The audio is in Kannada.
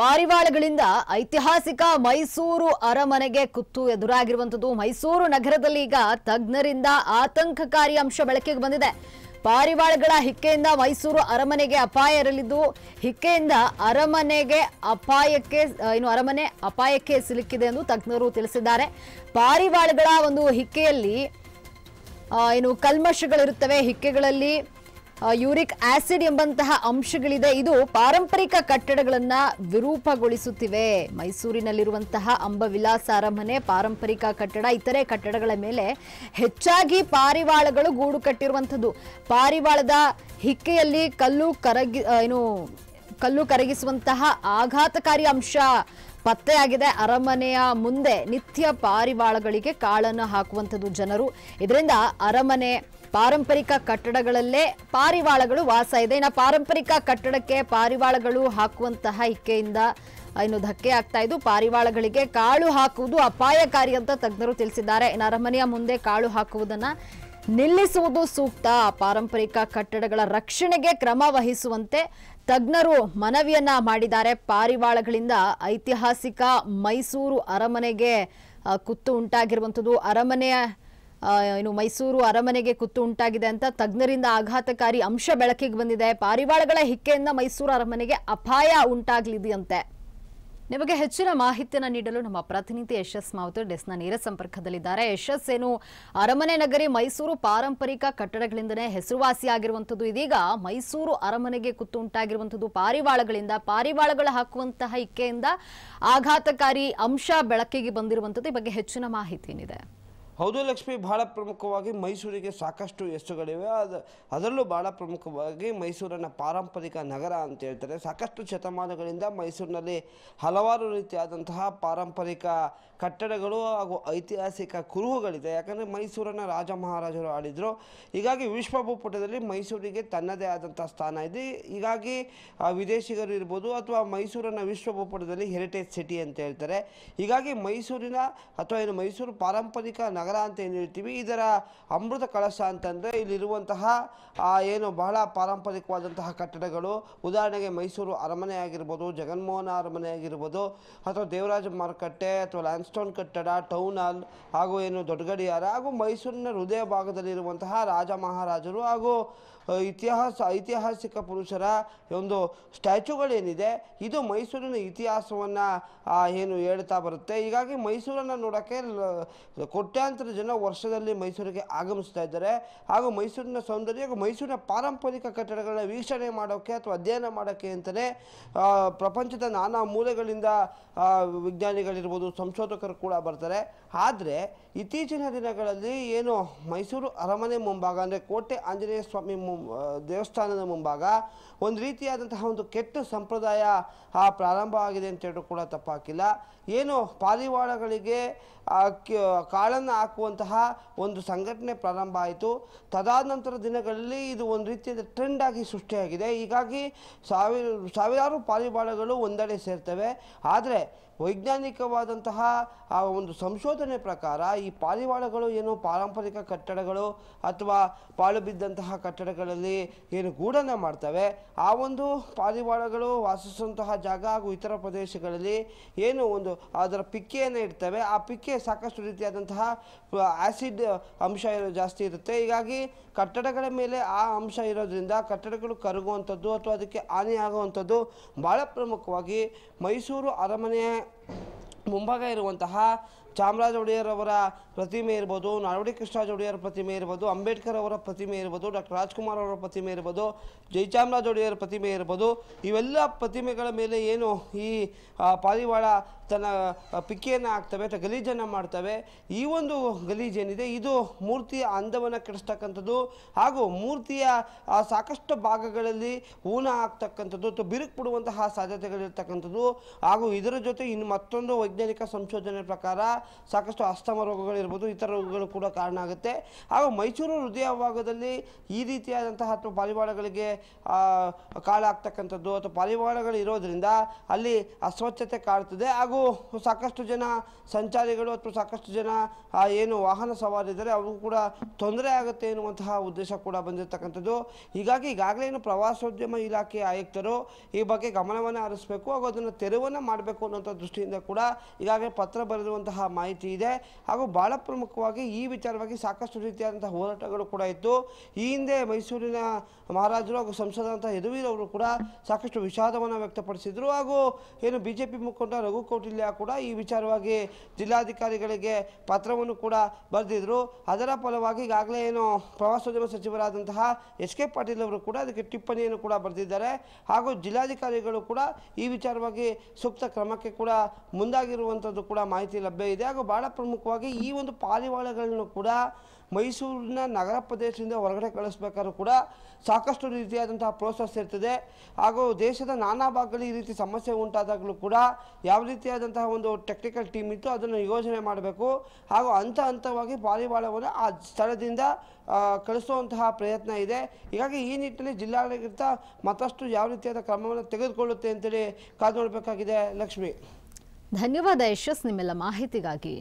ಪಾರಿವಾಳಗಳಿಂದ ಐತಿಹಾಸಿಕ ಮೈಸೂರು ಅರಮನೆಗೆ ಕುತ್ತು ಎದುರಾಗಿರುವಂತದ್ದು ಮೈಸೂರು ನಗರದಲ್ಲಿ ಈಗ ತಜ್ಞರಿಂದ ಆತಂಕಕಾರಿ ಅಂಶ ಬೆಳಕಿಗೆ ಬಂದಿದೆ ಪಾರಿವಾಳಗಳ ಹಿಕ್ಕೆಯಿಂದ ಮೈಸೂರು ಅರಮನೆಗೆ ಅಪಾಯ ಇರಲಿದ್ದು ಹಿಕ್ಕೆಯಿಂದ ಅರಮನೆಗೆ ಅಪಾಯಕ್ಕೆ ಏನು ಅರಮನೆ ಅಪಾಯಕ್ಕೆ ಸಿಲುಕಿದೆ ಎಂದು ತಜ್ಞರು ತಿಳಿಸಿದ್ದಾರೆ ಪಾರಿವಾಳಗಳ ಒಂದು ಹಿಕ್ಕೆಯಲ್ಲಿ ಏನು ಕಲ್ಮಶಗಳಿರುತ್ತವೆ ಹಿಕ್ಕೆಗಳಲ್ಲಿ ಯೂರಿಕ್ ಆಸಿಡ್ ಎಂಬಂತಹ ಅಂಶಗಳಿದೆ ಇದು ಪಾರಂಪರಿಕ ಕಟ್ಟಡಗಳನ್ನ ವಿರೂಪಗೊಳಿಸುತ್ತಿವೆ ಮೈಸೂರಿನಲ್ಲಿರುವಂತಹ ಅಂಬವಿಲಾಸ ಅರಮನೆ ಪಾರಂಪರಿಕ ಕಟ್ಟಡ ಇತರೆ ಕಟ್ಟಡಗಳ ಮೇಲೆ ಹೆಚ್ಚಾಗಿ ಪಾರಿವಾಳಗಳು ಗೂಡು ಕಟ್ಟಿರುವಂಥದ್ದು ಪಾರಿವಾಳದ ಹಿಕ್ಕೆಯಲ್ಲಿ ಕಲ್ಲು ಕರಗಿ ಏನು ಕಲ್ಲು ಕರಗಿಸುವಂತಹ ಆಘಾತಕಾರಿ ಅಂಶ ಪತ್ತೆಯಾಗಿದೆ ಅರಮನೆಯ ಮುಂದೆ ನಿತ್ಯ ಪಾರಿವಾಳಗಳಿಗೆ ಕಾಳನ್ನು ಹಾಕುವಂಥದ್ದು ಜನರು ಇದರಿಂದ ಅರಮನೆ ಪಾರಂಪರಿಕ ಕಟ್ಟಡಗಳಲ್ಲೇ ಪಾರಿವಾಳಗಳು ವಾಸ ಇದೆ ಇನ್ನು ಪಾರಂಪರಿಕ ಕಟ್ಟಡಕ್ಕೆ ಪಾರಿವಾಳಗಳು ಹಾಕುವಂತಹ ಇಕ್ಕೆಯಿಂದ ಇನ್ನು ಧಕ್ಕೆ ಆಗ್ತಾ ಇದ್ದು ಪಾರಿವಾಳಗಳಿಗೆ ಕಾಳು ಹಾಕುವುದು ಅಪಾಯಕಾರಿ ಅಂತ ತಜ್ಞರು ತಿಳಿಸಿದ್ದಾರೆ ಇನ್ನು ಅರಮನೆಯ ಮುಂದೆ ಕಾಳು ಹಾಕುವುದನ್ನ ನಿಲ್ಲಿಸುವುದು ಸೂಕ್ತ ಪಾರಂಪರಿಕ ಕಟ್ಟಡಗಳ ರಕ್ಷಣೆಗೆ ಕ್ರಮ ವಹಿಸುವಂತೆ ತಜ್ಞರು ಮನವಿಯನ್ನ ಮಾಡಿದ್ದಾರೆ ಪಾರಿವಾಳಗಳಿಂದ ಐತಿಹಾಸಿಕ ಮೈಸೂರು ಅರಮನೆಗೆ ಕುತ್ತು ಉಂಟಾಗಿರುವಂಥದ್ದು ಅರಮನೆಯ ಏನು ಮೈಸೂರು ಅರಮನೆಗೆ ಕುತ್ತು ಉಂಟಾಗಿದೆ ಅಂತ ತಜ್ಞರಿಂದ ಆಘಾತಕಾರಿ ಅಂಶ ಬೆಳಕಿಗೆ ಬಂದಿದೆ ಪಾರಿವಾಳಗಳ ಹಿಕ್ಕೆಯಿಂದ ಮೈಸೂರು ಅರಮನೆಗೆ ಅಪಾಯ ಉಂಟಾಗಲಿದೆಯಂತೆ ನಿಮಗೆ ಹೆಚ್ಚಿನ ಮಾಹಿತಿಯನ್ನು ನೀಡಲು ನಮ್ಮ ಪ್ರತಿನಿಧಿ ಯಶಸ್ ಮಾವುತ ಡೆಸ್ನ ನೇರ ಸಂಪರ್ಕದಲ್ಲಿದ್ದಾರೆ ಯಶಸ್ ಏನು ಅರಮನೆ ನಗರಿ ಮೈಸೂರು ಪಾರಂಪರಿಕ ಕಟ್ಟಡಗಳಿಂದನೇ ಹೆಸರುವಾಸಿಯಾಗಿರುವಂಥದ್ದು ಇದೀಗ ಮೈಸೂರು ಅರಮನೆಗೆ ಕುತ್ತು ಉಂಟಾಗಿರುವಂಥದ್ದು ಪಾರಿವಾಳಗಳಿಂದ ಪಾರಿವಾಳಗಳು ಹಾಕುವಂತಹ ಇಕ್ಕೆಯಿಂದ ಆಘಾತಕಾರಿ ಅಂಶ ಬೆಳಕಿಗೆ ಬಂದಿರುವಂಥದ್ದು ಈ ಬಗ್ಗೆ ಹೆಚ್ಚಿನ ಮಾಹಿತಿ ಏನಿದೆ ಹೌದು ಲಕ್ಷ್ಮಿ ಭಾಳ ಪ್ರಮುಖವಾಗಿ ಮೈಸೂರಿಗೆ ಸಾಕಷ್ಟು ಹೆಸರುಗಳಿವೆ ಅದು ಅದರಲ್ಲೂ ಭಾಳ ಪ್ರಮುಖವಾಗಿ ಮೈಸೂರನ್ನು ಪಾರಂಪರಿಕ ನಗರ ಅಂತ ಹೇಳ್ತಾರೆ ಸಾಕಷ್ಟು ಶತಮಾನಗಳಿಂದ ಮೈಸೂರಿನಲ್ಲಿ ಹಲವಾರು ರೀತಿಯಾದಂತಹ ಪಾರಂಪರಿಕ ಕಟ್ಟಡಗಳು ಹಾಗೂ ಐತಿಹಾಸಿಕ ಕುರುಹುಗಳಿದೆ ಯಾಕಂದರೆ ಮೈಸೂರನ್ನು ರಾಜ ಮಹಾರಾಜರು ಆಡಿದರು ಹೀಗಾಗಿ ಭೂಪಟದಲ್ಲಿ ಮೈಸೂರಿಗೆ ತನ್ನದೇ ಆದಂಥ ಸ್ಥಾನ ಇದೆ ಹೀಗಾಗಿ ವಿದೇಶಿಗರು ಇರ್ಬೋದು ಅಥವಾ ಮೈಸೂರನ್ನು ಭೂಪಟದಲ್ಲಿ ಹೆರಿಟೇಜ್ ಸಿಟಿ ಅಂತ ಹೇಳ್ತಾರೆ ಹೀಗಾಗಿ ಮೈಸೂರಿನ ಅಥವಾ ಏನು ಮೈಸೂರು ಪಾರಂಪರಿಕ ನಗರ ನಗರ ಅಂತ ಏನು ಹೇಳ್ತೀವಿ ಇದರ ಅಮೃತ ಕಳಶ ಅಂತಂದರೆ ಇಲ್ಲಿರುವಂತಹ ಏನು ಬಹಳ ಪಾರಂಪರಿಕವಾದಂತಹ ಕಟ್ಟಡಗಳು ಉದಾಹರಣೆಗೆ ಮೈಸೂರು ಅರಮನೆ ಆಗಿರ್ಬೋದು ಜಗನ್ಮೋಹನ ಅರಮನೆ ಆಗಿರ್ಬೋದು ಅಥವಾ ದೇವರಾಜ ಮಾರುಕಟ್ಟೆ ಅಥವಾ ಲ್ಯಾನ್ಸ್ಟೋನ್ ಕಟ್ಟಡ ಟೌನ್ ಹಾಲ್ ಹಾಗೂ ಏನು ದೊಡ್ಡಗಡಿಯಾರ ಹಾಗೂ ಮೈಸೂರಿನ ಹೃದಯ ಭಾಗದಲ್ಲಿರುವಂತಹ ರಾಜ ಮಹಾರಾಜರು ಹಾಗೂ ಇತಿಹಾಸ ಐತಿಹಾಸಿಕ ಪುರುಷರ ಒಂದು ಸ್ಟ್ಯಾಚುಗಳೇನಿದೆ ಇದು ಮೈಸೂರಿನ ಇತಿಹಾಸವನ್ನು ಏನು ಹೇಳ್ತಾ ಬರುತ್ತೆ ಹೀಗಾಗಿ ಮೈಸೂರನ್ನು ನೋಡೋಕ್ಕೆ ಕೊಟ್ಟ ಲಕ್ಷಾಂತರ ಜನ ವರ್ಷದಲ್ಲಿ ಮೈಸೂರಿಗೆ ಆಗಮಿಸ್ತಾ ಇದ್ದಾರೆ ಹಾಗೂ ಮೈಸೂರಿನ ಸೌಂದರ್ಯ ಹಾಗೂ ಮೈಸೂರಿನ ಪಾರಂಪರಿಕ ಕಟ್ಟಡಗಳನ್ನ ವೀಕ್ಷಣೆ ಮಾಡೋಕ್ಕೆ ಅಥವಾ ಅಧ್ಯಯನ ಮಾಡೋಕ್ಕೆ ಅಂತಲೇ ಪ್ರಪಂಚದ ನಾನಾ ಮೂಲೆಗಳಿಂದ ವಿಜ್ಞಾನಿಗಳಿರ್ಬೋದು ಸಂಶೋಧಕರು ಕೂಡ ಬರ್ತಾರೆ ಆದರೆ ಇತ್ತೀಚಿನ ದಿನಗಳಲ್ಲಿ ಏನು ಮೈಸೂರು ಅರಮನೆ ಮುಂಭಾಗ ಅಂದರೆ ಕೋಟೆ ಆಂಜನೇಯ ಸ್ವಾಮಿ ದೇವಸ್ಥಾನದ ಮುಂಭಾಗ ಒಂದು ರೀತಿಯಾದಂತಹ ಒಂದು ಕೆಟ್ಟ ಸಂಪ್ರದಾಯ ಪ್ರಾರಂಭ ಆಗಿದೆ ಅಂತ ಕೂಡ ತಪ್ಪಾಕಿಲ್ಲ ಏನು ಪಾರಿವಾಳಗಳಿಗೆ ಕಾಳನ್ನು ಹಾಕುವಂತಹ ಒಂದು ಸಂಘಟನೆ ಪ್ರಾರಂಭ ಆಯಿತು ತದಾದ ನಂತರ ದಿನಗಳಲ್ಲಿ ಇದು ಒಂದು ರೀತಿಯ ಟ್ರೆಂಡ್ ಆಗಿ ಸೃಷ್ಟಿಯಾಗಿದೆ ಹೀಗಾಗಿ ಸಾವಿರ ಸಾವಿರಾರು ಪಾಲಿಬಾಳಗಳು ಒಂದೆಡೆ ಸೇರ್ತವೆ ಆದರೆ ವೈಜ್ಞಾನಿಕವಾದಂತಹ ಆ ಒಂದು ಸಂಶೋಧನೆ ಪ್ರಕಾರ ಈ ಪಾರಿವಾಳಗಳು ಏನು ಪಾರಂಪರಿಕ ಕಟ್ಟಡಗಳು ಅಥವಾ ಪಾಳು ಬಿದ್ದಂತಹ ಕಟ್ಟಡಗಳಲ್ಲಿ ಏನು ಗೂಡನ್ನು ಮಾಡ್ತವೆ ಆ ಒಂದು ಪಾರಿವಾಳಗಳು ವಾಸಿಸುವಂತಹ ಜಾಗ ಹಾಗೂ ಇತರ ಪ್ರದೇಶಗಳಲ್ಲಿ ಏನು ಒಂದು ಅದರ ಪಿಕ್ಕೆಯನ್ನು ಇಡ್ತವೆ ಆ ಪಿಕ್ಕೆ ಸಾಕಷ್ಟು ರೀತಿಯಾದಂತಹ ಆ್ಯಸಿಡ್ ಅಂಶ ಇರೋ ಜಾಸ್ತಿ ಇರುತ್ತೆ ಹೀಗಾಗಿ ಕಟ್ಟಡಗಳ ಮೇಲೆ ಆ ಅಂಶ ಇರೋದ್ರಿಂದ ಕಟ್ಟಡಗಳು ಕರಗುವಂಥದ್ದು ಅಥವಾ ಅದಕ್ಕೆ ಹಾನಿಯಾಗುವಂಥದ್ದು ಭಾಳ ಪ್ರಮುಖವಾಗಿ ಮೈಸೂರು ಅರಮನೆಯ ಮುಂಭಾಗ ಇರುವಂತಹ ಚಾಮರಾಜ ಒಡೆಯರವರ ಪ್ರತಿಮೆ ಇರ್ಬೋದು ನಾಡೋಡಿ ಕೃಷ್ಣರಾಜ ಒಡೆಯರ ಪ್ರತಿಮೆ ಇರ್ಬೋದು ಅಂಬೇಡ್ಕರ್ ಅವರ ಪ್ರತಿಮೆ ಇರ್ಬೋದು ಡಾಕ್ಟರ್ ರಾಜ್ಕುಮಾರ್ ಅವರ ಪ್ರತಿಮೆ ಇರ್ಬೋದು ಜಯಚಾಮರಾಜ ಒಡೆಯರ ಪ್ರತಿಮೆ ಇರ್ಬೋದು ಇವೆಲ್ಲ ಪ್ರತಿಮೆಗಳ ಮೇಲೆ ಏನು ಈ ಪಾರಿವಾಳ ತನ್ನ ಪಿಕ್ಕಿಯನ್ನು ಹಾಕ್ತವೆ ಅಥವಾ ಗಲೀಜನ್ನು ಮಾಡ್ತವೆ ಈ ಒಂದು ಗಲೀಜೇನಿದೆ ಇದು ಮೂರ್ತಿಯ ಅಂದವನ್ನು ಕೆಡಿಸ್ತಕ್ಕಂಥದ್ದು ಹಾಗೂ ಮೂರ್ತಿಯ ಸಾಕಷ್ಟು ಭಾಗಗಳಲ್ಲಿ ಊನ ಹಾಕ್ತಕ್ಕಂಥದ್ದು ಅಥವಾ ಬಿರುಕು ಬಿಡುವಂತಹ ಸಾಧ್ಯತೆಗಳಿರ್ತಕ್ಕಂಥದ್ದು ಹಾಗೂ ಇದರ ಜೊತೆ ಇನ್ನು ಮತ್ತೊಂದು ವೈಜ್ಞಾನಿಕ ಸಂಶೋಧನೆ ಪ್ರಕಾರ ಸಾಕಷ್ಟು ಅಸ್ತಮ ರೋಗಗಳಿರ್ಬೋದು ಇತರ ರೋಗಗಳು ಕೂಡ ಕಾರಣ ಆಗುತ್ತೆ ಹಾಗೂ ಮೈಸೂರು ಹೃದಯ ಭಾಗದಲ್ಲಿ ಈ ರೀತಿಯಾದಂತಹ ಅಥವಾ ಪಾರಿವಾಳಗಳಿಗೆ ಕಾಳಾಗ್ತಕ್ಕಂಥದ್ದು ಅಥವಾ ಪಾರಿವಾಳಗಳು ಇರೋದ್ರಿಂದ ಅಲ್ಲಿ ಅಸ್ವಚ್ಛತೆ ಕಾಡ್ತದೆ ಹಾಗೂ ಸಾಕಷ್ಟು ಜನ ಸಂಚಾರಿಗಳು ಅಥವಾ ಸಾಕಷ್ಟು ಜನ ಏನು ವಾಹನ ಸವಾರಿದರೆ ಅವ್ರಿಗೂ ಕೂಡ ತೊಂದರೆ ಆಗುತ್ತೆ ಎನ್ನುವಂತಹ ಉದ್ದೇಶ ಕೂಡ ಬಂದಿರತಕ್ಕಂಥದ್ದು ಹೀಗಾಗಿ ಈಗಾಗಲೇ ಏನು ಪ್ರವಾಸೋದ್ಯಮ ಇಲಾಖೆ ಆಯುಕ್ತರು ಈ ಬಗ್ಗೆ ಗಮನವನ್ನು ಹರಿಸಬೇಕು ಹಾಗೂ ಅದನ್ನು ತೆರವನ್ನು ಮಾಡಬೇಕು ಅನ್ನೋಂಥ ದೃಷ್ಟಿಯಿಂದ ಕೂಡ ಈಗಾಗಲೇ ಪತ್ರ ಬರೆದಿರುವಂತಹ ಮಾಹಿತಿ ಇದೆ ಹಾಗೂ ಬಹಳ ಪ್ರಮುಖವಾಗಿ ಈ ವಿಚಾರವಾಗಿ ಸಾಕಷ್ಟು ರೀತಿಯಾದಂಥ ಹೋರಾಟಗಳು ಕೂಡ ಇತ್ತು ಈ ಹಿಂದೆ ಮೈಸೂರಿನ ಮಹಾರಾಜರು ಹಾಗೂ ಅಂತ ಯದುವೀರವರು ಕೂಡ ಸಾಕಷ್ಟು ವಿಷಾದವನ್ನು ವ್ಯಕ್ತಪಡಿಸಿದರು ಹಾಗೂ ಏನು ಬಿ ಜೆ ಪಿ ಮುಖಂಡ ರಘು ಕೌಟಿಲ್ಯ ಕೂಡ ಈ ವಿಚಾರವಾಗಿ ಜಿಲ್ಲಾಧಿಕಾರಿಗಳಿಗೆ ಪತ್ರವನ್ನು ಕೂಡ ಬರೆದಿದ್ರು ಅದರ ಫಲವಾಗಿ ಈಗಾಗಲೇ ಏನು ಪ್ರವಾಸೋದ್ಯಮ ಸಚಿವರಾದಂತಹ ಎಸ್ ಕೆ ಪಾಟೀಲ್ ಅವರು ಕೂಡ ಅದಕ್ಕೆ ಟಿಪ್ಪಣಿಯನ್ನು ಕೂಡ ಬರೆದಿದ್ದಾರೆ ಹಾಗೂ ಜಿಲ್ಲಾಧಿಕಾರಿಗಳು ಕೂಡ ಈ ವಿಚಾರವಾಗಿ ಸೂಕ್ತ ಕ್ರಮಕ್ಕೆ ಕೂಡ ಮುಂದಾಗಿರುವಂಥದ್ದು ಕೂಡ ಮಾಹಿತಿ ಲಭ್ಯ ಇದೆ ಹಾಗೂ ಭಾಳ ಪ್ರಮುಖವಾಗಿ ಈ ಒಂದು ಪಾರಿವಾಳಗಳನ್ನು ಕೂಡ ಮೈಸೂರಿನ ನಗರ ಪ್ರದೇಶದಿಂದ ಹೊರಗಡೆ ಕಳಿಸ್ಬೇಕಾದ್ರೂ ಕೂಡ ಸಾಕಷ್ಟು ರೀತಿಯಾದಂತಹ ಪ್ರೋಸೆಸ್ ಇರ್ತದೆ ಹಾಗೂ ದೇಶದ ನಾನಾ ಭಾಗಗಳಲ್ಲಿ ಈ ರೀತಿ ಸಮಸ್ಯೆ ಉಂಟಾದಾಗಲೂ ಕೂಡ ಯಾವ ರೀತಿಯಾದಂತಹ ಒಂದು ಟೆಕ್ನಿಕಲ್ ಟೀಮ್ ಇತ್ತು ಅದನ್ನು ಯೋಜನೆ ಮಾಡಬೇಕು ಹಾಗೂ ಹಂತ ಹಂತವಾಗಿ ಪಾರಿವಾಳವನ್ನು ಆ ಸ್ಥಳದಿಂದ ಕಳಿಸುವಂತಹ ಪ್ರಯತ್ನ ಇದೆ ಹೀಗಾಗಿ ಈ ನಿಟ್ಟಿನಲ್ಲಿ ಜಿಲ್ಲಾಡಳಿತ ಮತ್ತಷ್ಟು ಯಾವ ರೀತಿಯಾದ ಕ್ರಮವನ್ನು ತೆಗೆದುಕೊಳ್ಳುತ್ತೆ ಅಂತೇಳಿ ಕಾದು ನೋಡಬೇಕಾಗಿದೆ ಲಕ್ಷ್ಮಿ धन्यवाद यशस्वी महिति